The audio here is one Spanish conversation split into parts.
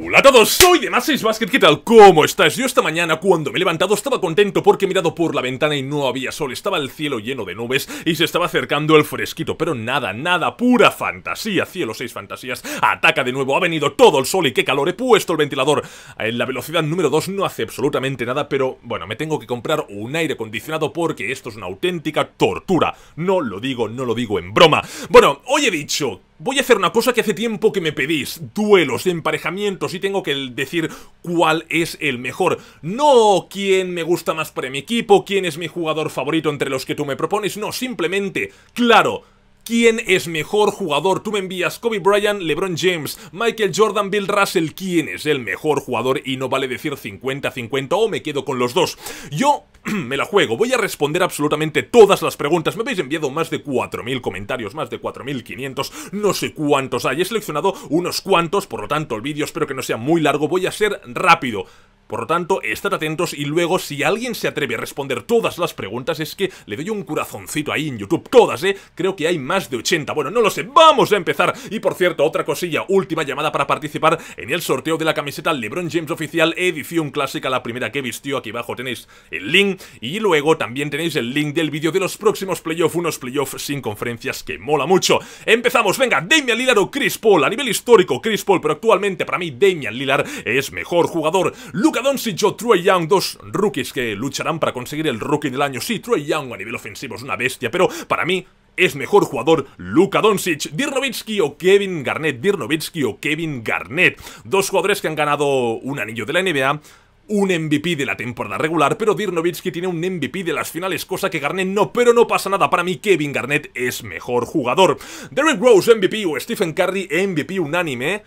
Hola a todos, soy de 6 Basket, ¿qué tal? ¿Cómo estás? Yo esta mañana cuando me he levantado estaba contento porque he mirado por la ventana y no había sol, estaba el cielo lleno de nubes y se estaba acercando el fresquito, pero nada, nada, pura fantasía, cielo, seis fantasías, ataca de nuevo, ha venido todo el sol y qué calor, he puesto el ventilador en la velocidad número 2 no hace absolutamente nada, pero bueno, me tengo que comprar un aire acondicionado porque esto es una auténtica tortura, no lo digo, no lo digo en broma. Bueno, hoy he dicho Voy a hacer una cosa que hace tiempo que me pedís, duelos, emparejamientos y tengo que decir cuál es el mejor. No quién me gusta más para mi equipo, quién es mi jugador favorito entre los que tú me propones, no, simplemente, claro, ¿Quién es mejor jugador? Tú me envías Kobe Bryant, LeBron James, Michael Jordan, Bill Russell. ¿Quién es el mejor jugador? Y no vale decir 50-50 o me quedo con los dos. Yo me la juego. Voy a responder absolutamente todas las preguntas. Me habéis enviado más de 4.000 comentarios, más de 4.500, no sé cuántos hay. He seleccionado unos cuantos, por lo tanto el vídeo espero que no sea muy largo. Voy a ser rápido. Por lo tanto, estad atentos y luego si alguien se atreve a responder todas las preguntas es que le doy un corazoncito ahí en YouTube. Todas, ¿eh? Creo que hay más de 80. Bueno, no lo sé. ¡Vamos a empezar! Y por cierto, otra cosilla. Última llamada para participar en el sorteo de la camiseta LeBron James Oficial Edición Clásica, la primera que vistió. Aquí abajo tenéis el link. Y luego también tenéis el link del vídeo de los próximos playoffs. Unos playoffs sin conferencias que mola mucho. Empezamos. Venga, Damian Lillard o Chris Paul. A nivel histórico, Chris Paul, pero actualmente para mí Damian Lillard es mejor jugador. Luca Doncic o Troy Young, dos rookies que lucharán para conseguir el rookie del año. Sí, Troy Young a nivel ofensivo es una bestia, pero para mí es mejor jugador Luka Doncic, Dirnovitsky o Kevin Garnett, Dirnovitsky o Kevin Garnett, dos jugadores que han ganado un anillo de la NBA, un MVP de la temporada regular, pero Dirnovitsky tiene un MVP de las finales, cosa que Garnett no, pero no pasa nada, para mí Kevin Garnett es mejor jugador. Derrick Rose MVP o Stephen Curry MVP unánime,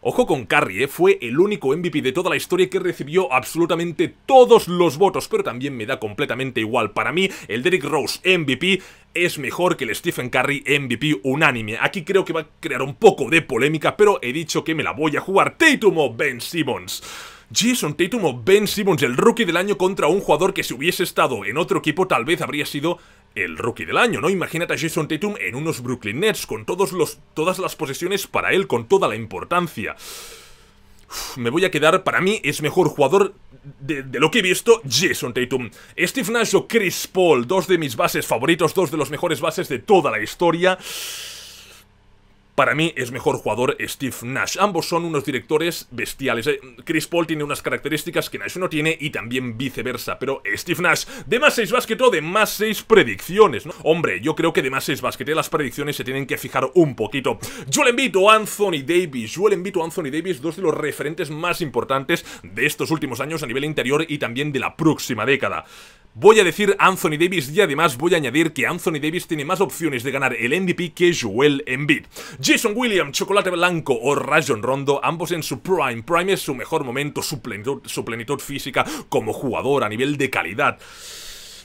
Ojo con Curry, eh, fue el único MVP de toda la historia que recibió absolutamente todos los votos, pero también me da completamente igual. Para mí, el Derrick Rose MVP es mejor que el Stephen Curry MVP unánime. Aquí creo que va a crear un poco de polémica, pero he dicho que me la voy a jugar. Tatum o Ben Simmons. Jason Tatum o Ben Simmons, el rookie del año contra un jugador que si hubiese estado en otro equipo tal vez habría sido el rookie del año, ¿no? Imagínate a Jason Tatum en unos Brooklyn Nets con todos los, todas las posesiones para él, con toda la importancia. me voy a quedar, para mí es mejor jugador de, de, lo que he visto, Jason Tatum. Steve Nash o Chris Paul, dos de mis bases favoritos, dos de los mejores bases de toda la historia. Para mí es mejor jugador Steve Nash. Ambos son unos directores bestiales. Eh. Chris Paul tiene unas características que Nash no tiene y también viceversa. Pero Steve Nash, de más 6 básquetes, o de más seis predicciones. Hombre, yo creo que de más 6 básquetes... las predicciones se tienen que fijar un poquito. Yo le invito a Anthony Davis. Yo le invito a Anthony Davis, dos de los referentes más importantes de estos últimos años a nivel interior y también de la próxima década. Voy a decir Anthony Davis y además voy a añadir que Anthony Davis tiene más opciones de ganar el MVP que Joel Embiid. Jason Williams, Chocolate Blanco o Rajon Rondo, ambos en su prime. Prime es su mejor momento, su plenitud, física como jugador a nivel de calidad.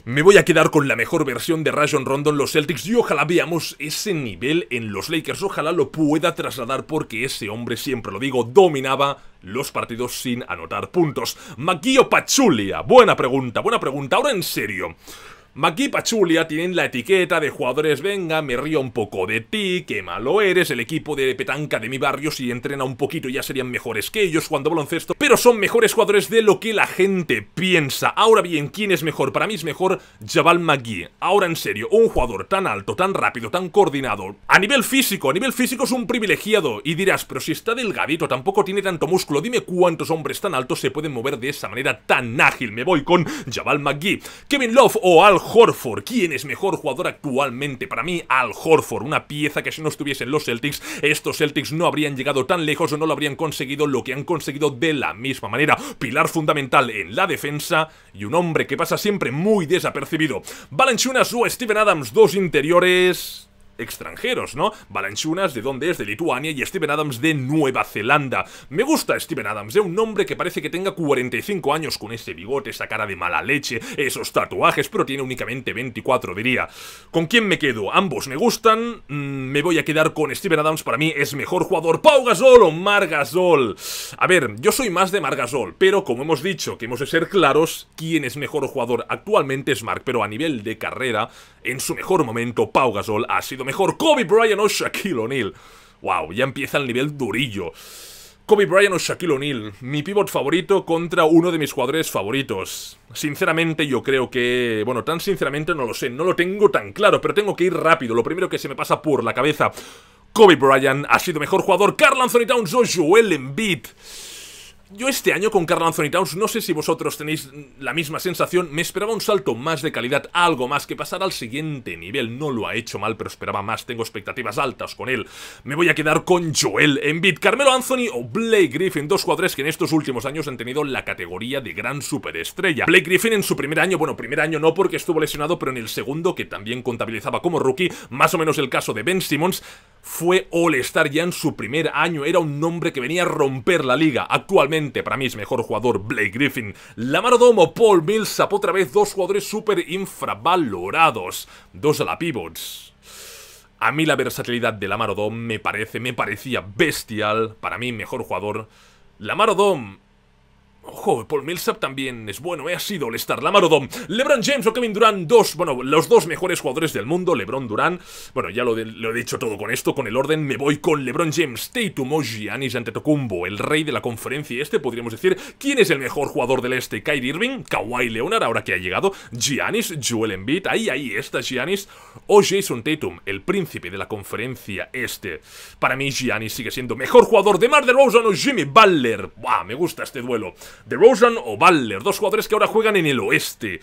Me voy a quedar con la mejor versión de Rajon Rondo en los Celtics y ojalá veamos ese nivel en los Lakers. Ojalá lo pueda trasladar porque ese hombre, siempre lo digo, dominaba los partidos sin anotar puntos. Maquillo Pachulia, buena pregunta, buena pregunta. Ahora en serio, McGee y Pachulia tienen la etiqueta de jugadores venga, me río un poco de ti, qué malo eres, el equipo de petanca de mi barrio si entrena un poquito ya serían mejores que ellos cuando baloncesto, pero son mejores jugadores de lo que la gente piensa. Ahora bien, ¿quién es mejor? Para mí es mejor Jabal McGee Ahora en serio, un jugador tan alto, tan rápido, tan coordinado, a nivel físico, a nivel físico es un privilegiado, y dirás, pero si está delgadito, tampoco tiene tanto músculo, dime cuántos hombres tan altos se pueden mover de esa manera tan ágil. Me voy con Jabal McGee, Kevin Love o Al Horford. ¿Quién es mejor jugador actualmente? Para mí, Al Horford. Una pieza que si no estuviesen los Celtics, estos Celtics no habrían llegado tan lejos o no lo habrían conseguido lo que han conseguido de la misma manera. Pilar fundamental en la defensa y un hombre que pasa siempre muy desapercibido. Valenciunas o Steven Adams, dos interiores extranjeros, ¿no? Balanchunas, ¿de dónde es? De Lituania y Steven Adams de Nueva Zelanda. Me gusta Steven Adams, de ¿eh? un hombre que parece que tenga 45 años con ese bigote, esa cara de mala leche, esos tatuajes, pero tiene únicamente 24, diría. ¿Con quién me quedo? Ambos me gustan, mm, me voy a quedar con Steven Adams, para mí es mejor jugador Pau Gasol o Marc Gasol. A ver, yo soy más de Margasol, Gasol, pero como hemos dicho, que hemos de ser claros, quién es mejor jugador actualmente es Marc, pero a nivel de carrera, en su mejor momento Pau Gasol ha sido mejor. Kobe Bryant o Shaquille O'Neal. Wow, ya empieza el nivel durillo. Kobe Bryant o Shaquille O'Neal, mi pivot favorito contra uno de mis jugadores favoritos. Sinceramente yo creo que... Bueno, tan sinceramente no lo sé, no lo tengo tan claro, pero tengo que ir rápido. Lo primero que se me pasa por la cabeza... Kobe Bryant ha sido mejor jugador, Carl Anthony Towns o Joel Embiid. Yo este año con Carl Anthony Towns, no sé si vosotros tenéis la misma sensación, me esperaba un salto más de calidad, algo más, que pasar al siguiente nivel. No lo ha hecho mal, pero esperaba más, tengo expectativas altas con él. Me voy a quedar con Joel Embiid, Carmelo Anthony o Blake Griffin, dos jugadores que en estos últimos años han tenido la categoría de gran superestrella. Blake Griffin en su primer año, bueno, primer año no porque estuvo lesionado, pero en el segundo, que también contabilizaba como rookie, más o menos el caso de Ben Simmons, fue All-Star ya en su primer año, era un hombre que venía a romper la liga. Actualmente para mí es mejor jugador Blake Griffin. o Paul Millsap, otra vez dos jugadores súper infravalorados. Dos a la pivots. A mí la versatilidad de Lamar Odom me parece, me parecía bestial. Para mí, mejor jugador. Lamar Odom Ojo, Paul Millsap también es bueno, He ¿eh? ha sido el star Lamar LeBron James o Kevin Durant, dos, bueno, los dos mejores jugadores del mundo, LeBron Durant, bueno, ya lo, he dicho todo con esto, con el orden, me voy con LeBron James, Tatum o Giannis Antetokounmpo, el rey de la conferencia este, podríamos decir, ¿quién es el mejor jugador del este? Kyrie Irving, Kawhi Leonard, ahora que ha llegado, Giannis, Joel Embiid, ahí, ahí está Giannis, o Jason Tatum, el príncipe de la conferencia este. Para mí Giannis sigue siendo mejor jugador de Mar de Rosen o Jimmy Baller. Buah, me gusta este duelo. Rosen o Baller, dos jugadores que ahora juegan en el oeste.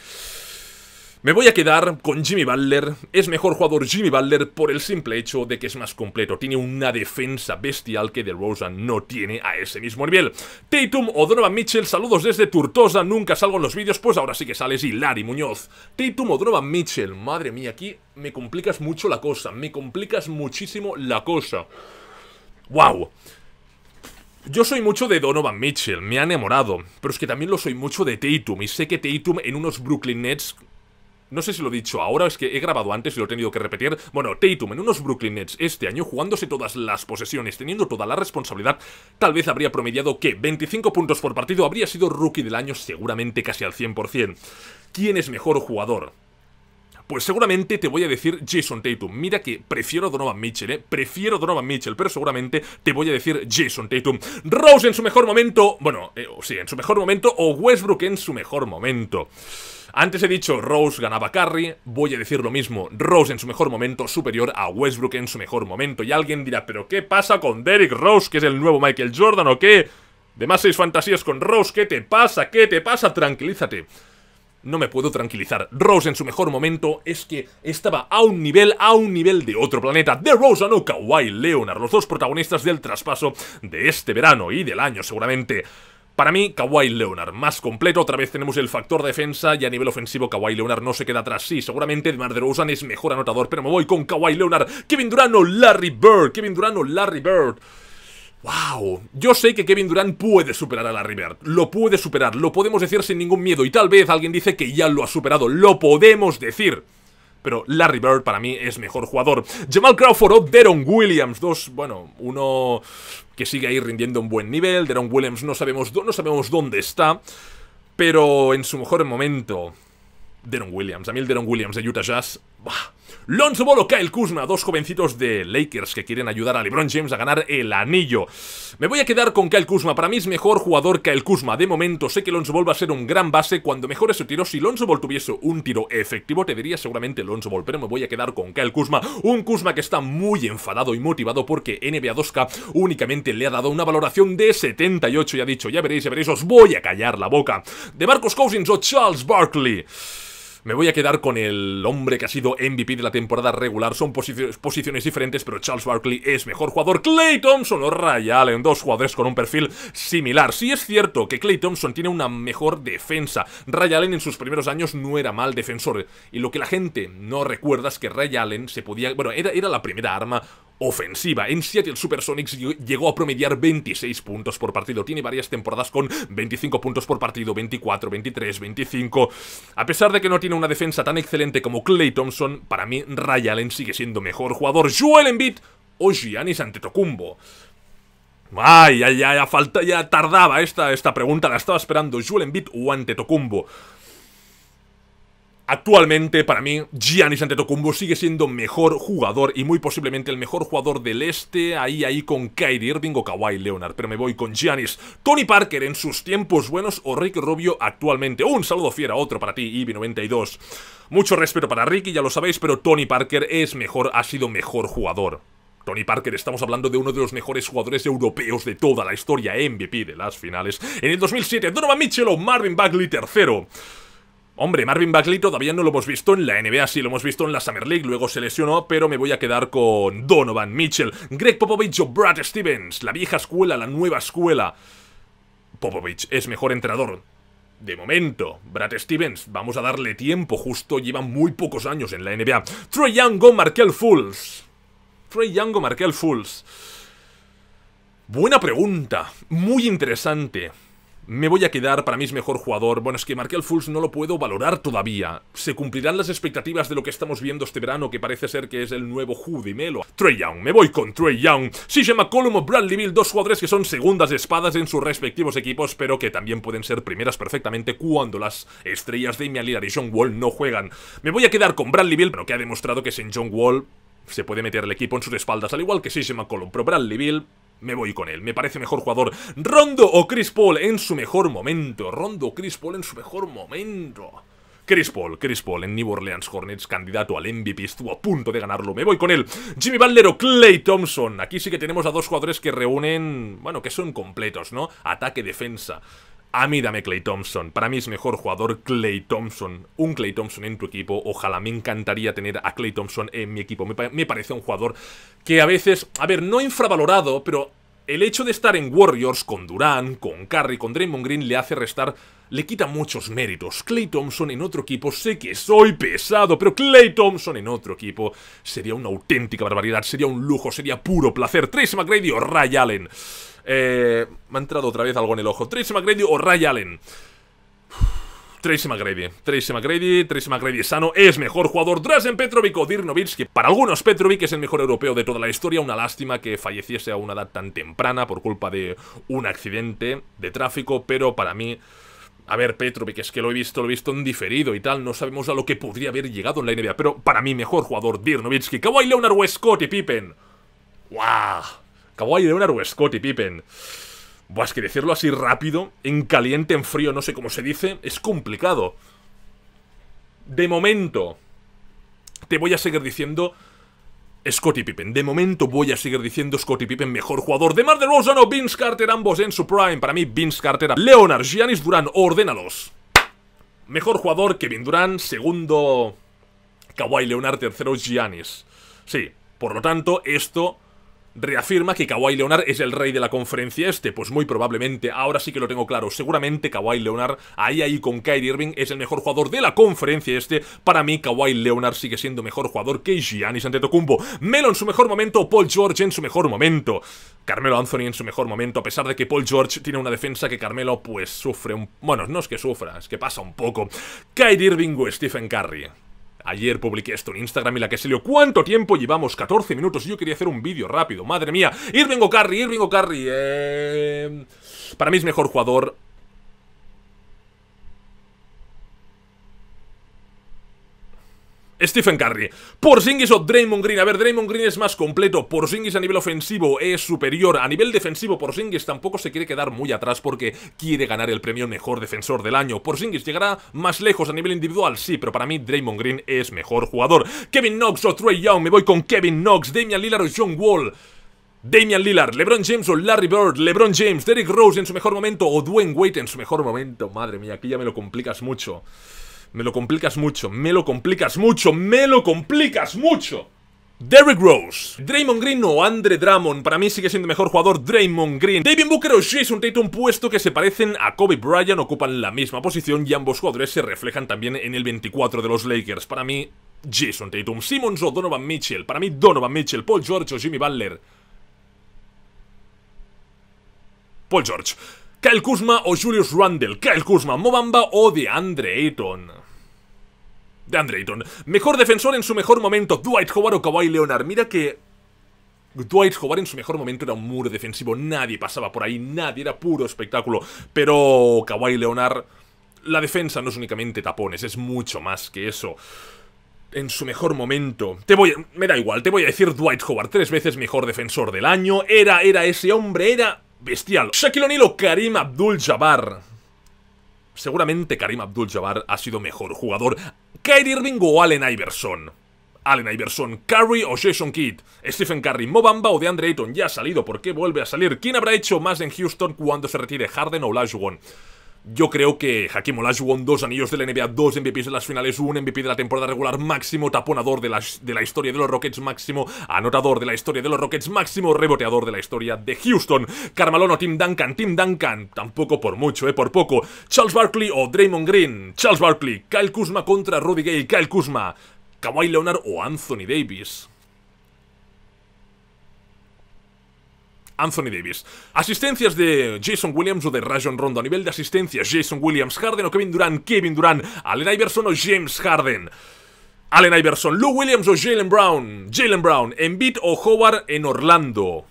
Me voy a quedar con Jimmy Baller. Es mejor jugador Jimmy Baller por el simple hecho de que es más completo. Tiene una defensa bestial que DeRozan no tiene a ese mismo nivel. Tatum o Donovan Mitchell, saludos desde Turtosa. Nunca salgo en los vídeos, pues ahora sí que sales. Y Larry Muñoz. Tatum o Donovan Mitchell. Madre mía, aquí me complicas mucho la cosa. Me complicas muchísimo la cosa. ¡Wow! Yo soy mucho de Donovan Mitchell, me ha enamorado, pero es que también lo soy mucho de Tatum, y sé que Tatum en unos Brooklyn Nets no sé si lo he dicho ahora, es que he grabado antes y lo he tenido que repetir. Bueno, Tatum en unos Brooklyn Nets este año, jugándose todas las posesiones, teniendo toda la responsabilidad, tal vez habría promediado que 25 puntos por partido habría sido rookie del año seguramente casi al 100%. ¿Quién es mejor jugador? Pues seguramente te voy a decir Jason Tatum. Mira que prefiero Donovan Mitchell, ¿eh? Prefiero Donovan Mitchell, pero seguramente te voy a decir Jason Tatum. Rose en su mejor momento, bueno, eh, sí, en su mejor momento, o Westbrook en su mejor momento. Antes he dicho Rose ganaba Curry, voy a decir lo mismo, Rose en su mejor momento superior a Westbrook en su mejor momento. Y alguien dirá, pero ¿qué pasa con Derrick Rose, que es el nuevo Michael Jordan o qué? De más seis fantasías con Rose, ¿qué te pasa? ¿Qué te pasa? Tranquilízate. No me puedo tranquilizar. Rose en su mejor momento es que estaba a un nivel, a un nivel de otro planeta. De Rose no Kawhi Leonard, los dos protagonistas del traspaso de este verano y del año seguramente. Para mí, Kawhi Leonard, más completo, otra vez tenemos el factor defensa y a nivel ofensivo Kawhi Leonard no se queda atrás. Sí, seguramente de DeRozan es mejor anotador, pero me voy con Kawhi Leonard, Kevin Durano, Larry Bird, Kevin Durano, Larry Bird. ¡Wow! Yo sé que Kevin Durant puede superar a Larry Bird. Lo puede superar, lo podemos decir sin ningún miedo. Y tal vez alguien dice que ya lo ha superado. Lo podemos decir. Pero Larry Bird para mí es mejor jugador. Jamal Crawford o Deron Williams. Dos, bueno, uno que sigue ahí rindiendo un buen nivel. Deron Williams no sabemos, dónde está. Pero en su mejor momento. Deron Williams. A Deron Williams de Utah Jazz Bah. Lonzo Ball o Kyle Kuzma, dos jovencitos de Lakers que quieren ayudar a LeBron James a ganar el anillo. Me voy a quedar con Kyle Kuzma, para mí es mejor jugador Kyle Kuzma. De momento sé que Lonzo Ball va a ser un gran base cuando mejore su tiro. Si Lonzo Ball tuviese un tiro efectivo, te diría seguramente Lonzo Ball, pero me voy a quedar con Kyle Kuzma. Un Kuzma que está muy enfadado y motivado porque NBA 2K únicamente le ha dado una valoración de 78 y ha dicho, ya veréis, ya veréis, os voy a callar la boca. De Marcos Cousins o Charles Barkley. Me voy a quedar con el hombre que ha sido MVP de la temporada regular. Son posiciones, diferentes, pero Charles Barkley es mejor jugador. Clay Thompson o Ray Allen, dos jugadores con un perfil similar. Sí es cierto que Clay Thompson tiene una mejor defensa. Ray Allen en sus primeros años no era mal defensor. Y lo que la gente no recuerda es que Ray Allen se podía... Bueno, era, era la primera arma ofensiva. En Seattle Supersonics llegó a promediar 26 puntos por partido. Tiene varias temporadas con 25 puntos por partido, 24, 23, 25. A pesar de que no tiene una defensa tan excelente como Clay Thompson, para mí Ray Allen sigue siendo mejor jugador ¿Juelen Embiid o Giannis Antetokounmpo. Ay, ya, ya, ya, tardaba esta, esta pregunta, la estaba esperando. Joel Embiid o Antetokounmpo. Actualmente, para mí, Giannis Antetokounmpo sigue siendo mejor jugador y muy posiblemente el mejor jugador del este, ahí ahí con Kyrie Irving o Kawhi Leonard, pero me voy con Giannis. Tony Parker en sus tiempos buenos o Rick Rubio actualmente. Un saludo fiera, otro para ti, ivy 92 Mucho respeto para Ricky, ya lo sabéis, pero Tony Parker es mejor, ha sido mejor jugador. Tony Parker, estamos hablando de uno de los mejores jugadores europeos de toda la historia, MVP de las finales. En el 2007, Donovan Mitchell o Marvin Bagley tercero. Hombre, Marvin Bagley todavía no lo hemos visto en la NBA, sí lo hemos visto en la Summer League, luego se lesionó, pero me voy a quedar con Donovan Mitchell, Greg Popovich o Brad Stevens, la vieja escuela, la nueva escuela. Popovich es mejor entrenador. De momento, Brad Stevens, vamos a darle tiempo, justo lleva muy pocos años en la NBA. Trey Young o Markel Fools. Trey Young o Markel Fools. Buena pregunta, muy interesante. Me voy a quedar, para mí es mejor jugador. Bueno, es que Markel Fuls no lo puedo valorar todavía. ¿Se cumplirán las expectativas de lo que estamos viendo este verano, que parece ser que es el nuevo Judy Melo? Trey Young, me voy con Trey Young. CJ McCollum o Bradley Bill, dos jugadores que son segundas espadas en sus respectivos equipos, pero que también pueden ser primeras perfectamente cuando las estrellas de mi y John Wall no juegan. Me voy a quedar con Bradley Bill, pero que ha demostrado que sin John Wall se puede meter el equipo en sus espaldas, al igual que CJ McCollum, pero Bradley Bill me voy con él. Me parece mejor jugador Rondo o Chris Paul en su mejor momento. Rondo o Chris Paul en su mejor momento. Chris Paul, Chris Paul en New Orleans Hornets, candidato al MVP, estuvo a punto de ganarlo, me voy con él. Jimmy Butler o Clay Thompson, aquí sí que tenemos a dos jugadores que reúnen, bueno, que son completos, ¿no? Ataque, defensa. A mí dame Clay Thompson. Para mí es mejor jugador Clay Thompson. Un Clay Thompson en tu equipo. Ojalá me encantaría tener a Clay Thompson en mi equipo. Me, parece un jugador que a veces, a ver, no infravalorado, pero el hecho de estar en Warriors con Durán, con Curry, con Draymond Green le hace restar le quita muchos méritos. Clay Thompson en otro equipo, sé que soy pesado, pero Clay Thompson en otro equipo sería una auténtica barbaridad, sería un lujo, sería puro placer. Tracy McGrady o Ray Allen. Eh, me ha entrado otra vez algo en el ojo. Tracy McGrady o Ray Allen. Tracy McGrady. Tracy McGrady, Tracy McGrady sano, es mejor jugador Drazen Petrovic o Dirk Nowitzki. Para algunos Petrovic es el mejor europeo de toda la historia, una lástima que falleciese a una edad tan temprana por culpa de un accidente de tráfico, pero para mí a ver, Petrovic, es que lo he visto, lo he visto en diferido y tal, no sabemos a lo que podría haber llegado en la NBA, pero para mí mejor jugador Dirnovitsky, Kawhi Leonard, Westcott y Pippen. ir Kawhi Leonard, Westcott y Pippen. Buah, es que decirlo así rápido, en caliente, en frío, no sé cómo se dice, es complicado. De momento, te voy a seguir diciendo Scottie Pippen. De momento voy a seguir diciendo Scotty Pippen mejor jugador de Mar de Rosa, no Vince Carter, ambos en su prime. Para mí, Vince Carter, Leonard, Giannis Durán, ordénalos. Mejor jugador, que Kevin Durán. Segundo, Kawhi Leonard. Tercero, Giannis. Sí, por lo tanto, esto reafirma que Kawhi Leonard es el rey de la conferencia este, pues muy probablemente, ahora sí que lo tengo claro, seguramente Kawhi Leonard ahí ahí con Kyrie Irving es el mejor jugador de la conferencia este, para mí Kawhi Leonard sigue siendo mejor jugador que Giannis Antetokounmpo, Melo en su mejor momento, Paul George en su mejor momento, Carmelo Anthony en su mejor momento, a pesar de que Paul George tiene una defensa que Carmelo pues sufre un... bueno, no es que sufra, es que pasa un poco, Kyrie Irving o Stephen Curry. Ayer publiqué esto en Instagram y la que se leo ¿Cuánto tiempo llevamos? 14 minutos y yo quería hacer un vídeo rápido, madre mía Irving O'Carry, Irving O'Carry eh, Para mí es mejor jugador Stephen Curry. Porzingis o Draymond Green. A ver, Draymond Green es más completo. Porzingis a nivel ofensivo es superior. A nivel defensivo, Porzingis tampoco se quiere quedar muy atrás porque quiere ganar el premio Mejor Defensor del Año. Porzingis llegará más lejos a nivel individual, sí, pero para mí Draymond Green es mejor jugador. Kevin Knox o Trey Young. Me voy con Kevin Knox, Damian Lillard o John Wall. Damian Lillard, LeBron James o Larry Bird, LeBron James, Derrick Rose en su mejor momento o Dwayne Wade en su mejor momento. Madre mía, aquí ya me lo complicas mucho. Me lo complicas mucho, me lo complicas mucho, me lo complicas mucho. Derrick Rose, Draymond Green o Andre Drummond, para mí sigue siendo mejor jugador Draymond Green. David Booker o Jason Tatum, puesto que se parecen a Kobe Bryant, ocupan la misma posición y ambos jugadores se reflejan también en el 24 de los Lakers. Para mí, Jason Tatum, Simmons o Donovan Mitchell, para mí Donovan Mitchell, Paul George o Jimmy Butler. Paul George. Kyle Kuzma o Julius Randle, Kyle Kuzma, Mobamba o Andre Ayton. De Mejor defensor en su mejor momento, Dwight Howard o Kawhi Leonard. Mira que Dwight Howard en su mejor momento era un muro defensivo, nadie pasaba por ahí, nadie, era puro espectáculo. Pero Kawhi Leonard, la defensa no es únicamente tapones, es mucho más que eso. En su mejor momento, te voy, a, me da igual, te voy a decir Dwight Howard, tres veces mejor defensor del año, era, era ese hombre, era bestial. Shaquille O'Neal o Karim Abdul-Jabbar, Seguramente Karim Abdul-Jabbar ha sido mejor jugador Kyrie Irving o Allen Iverson. Allen Iverson, Curry o Jason Kidd, Stephen Curry, Mobamba o DeAndre Ayton ya ha salido, ¿por qué vuelve a salir? ¿Quién habrá hecho más en Houston cuando se retire Harden o Lashwon? Yo creo que Hakim Olajuwon, dos anillos de la NBA, dos MVPs de las finales, un MVP de la temporada regular máximo, taponador de la, de la historia de los Rockets máximo, anotador de la historia de los Rockets máximo, reboteador de la historia de Houston, o Tim Duncan, Tim Duncan, tampoco por mucho, eh, por poco, Charles Barkley o Draymond Green, Charles Barkley, Kyle Kuzma contra Rudy Gay, Kyle Kuzma, Kawhi Leonard o Anthony Davis. Anthony Davis. Asistencias de Jason Williams o de Rajon Rondo. A nivel de asistencias, Jason Williams, Harden o Kevin Durant, Kevin Durant, Allen Iverson o James Harden. Allen Iverson, Lou Williams o Jalen Brown, Jalen Brown, Embiid o Howard en Orlando.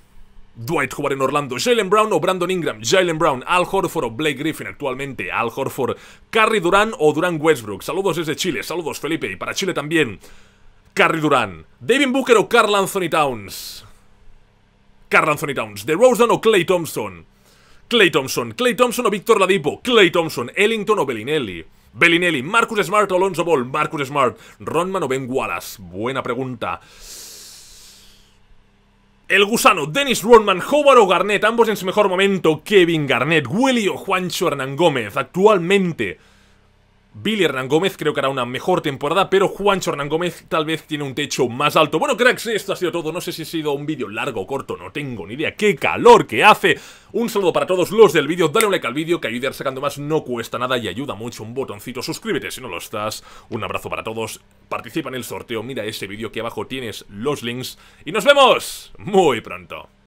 Dwight Howard en Orlando, Jalen Brown o Brandon Ingram, Jalen Brown, Al Horford o Blake Griffin actualmente, Al Horford, Carrie Durán o Durant Westbrook. Saludos desde Chile, saludos Felipe y para Chile también. Carrie Durán, David Booker o Carl Anthony Towns. Carl Towns, de Rosen o Clay Thompson. Clay Thompson, Clay Thompson o Víctor Ladipo, Clay Thompson, Ellington o Bellinelli. Bellinelli, Marcus Smart o Alonso Ball, Marcus Smart, Ronman o Ben Wallace. Buena pregunta. El gusano, Dennis Ronman, Howard o Garnett, ambos en su mejor momento, Kevin Garnett, Willy o Juancho Hernán Gómez, actualmente. Billy Hernán Gómez creo que hará una mejor temporada, pero Juancho Hernán Gómez tal vez tiene un techo más alto. Bueno, cracks, esto ha sido todo. No sé si ha sido un vídeo largo o corto, no tengo ni idea. ¡Qué calor que hace! Un saludo para todos los del vídeo. Dale un like al vídeo, que ayudar sacando más no cuesta nada y ayuda mucho. Un botoncito, suscríbete si no lo estás. Un abrazo para todos. Participa en el sorteo. Mira ese vídeo que abajo tienes los links. Y nos vemos muy pronto.